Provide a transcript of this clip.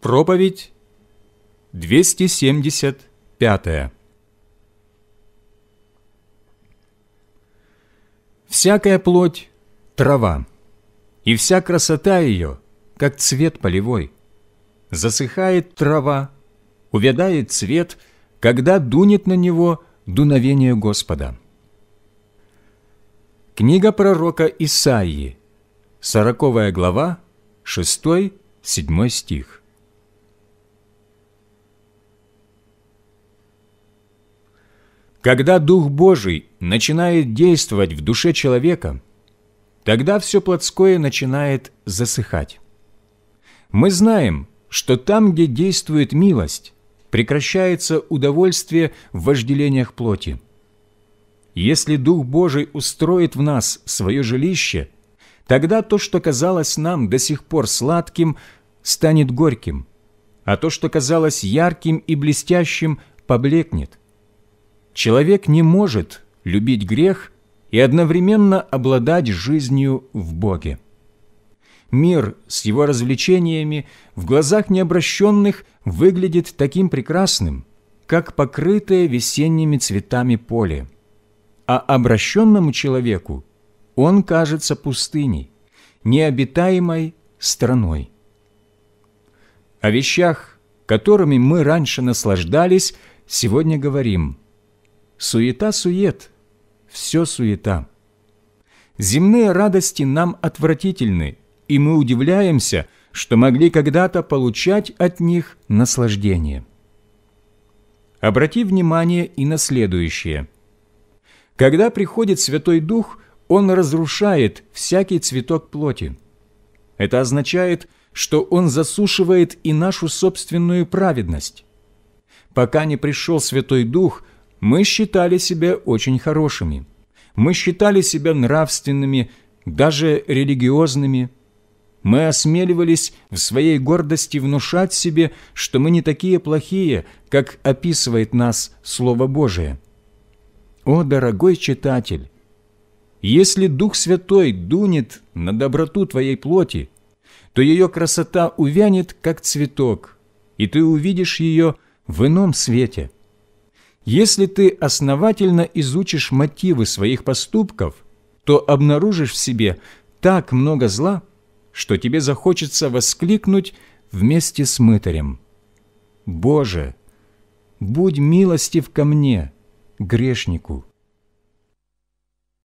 Проповедь 275 «Всякая плоть — трава, и вся красота ее, как цвет полевой. Засыхает трава, увядает цвет, когда дунет на него дуновение Господа». Книга пророка Исаии, 40 глава, 6-7 стих. Когда Дух Божий начинает действовать в душе человека, тогда все плотское начинает засыхать. Мы знаем, что там, где действует милость, прекращается удовольствие в вожделениях плоти. Если Дух Божий устроит в нас свое жилище, тогда то, что казалось нам до сих пор сладким, станет горьким, а то, что казалось ярким и блестящим, поблекнет – человек не может любить грех и одновременно обладать жизнью в Боге. Мир с его развлечениями в глазах необращенных выглядит таким прекрасным, как покрытое весенними цветами поле. А обращенному человеку он кажется пустыней, необитаемой страной. О вещах, которыми мы раньше наслаждались, сегодня говорим – Суета-сует, все суета. Земные радости нам отвратительны, и мы удивляемся, что могли когда-то получать от них наслаждение. Обрати внимание и на следующее. Когда приходит Святой Дух, Он разрушает всякий цветок плоти. Это означает, что Он засушивает и нашу собственную праведность. Пока не пришел Святой Дух – мы считали себя очень хорошими. Мы считали себя нравственными, даже религиозными. Мы осмеливались в своей гордости внушать себе, что мы не такие плохие, как описывает нас Слово Божие. О, дорогой читатель! Если Дух Святой дунет на доброту твоей плоти, то ее красота увянет, как цветок, и ты увидишь ее в ином свете – если ты основательно изучишь мотивы своих поступков, то обнаружишь в себе так много зла, что тебе захочется воскликнуть вместе с мытарем. «Боже, будь милостив ко мне, грешнику!»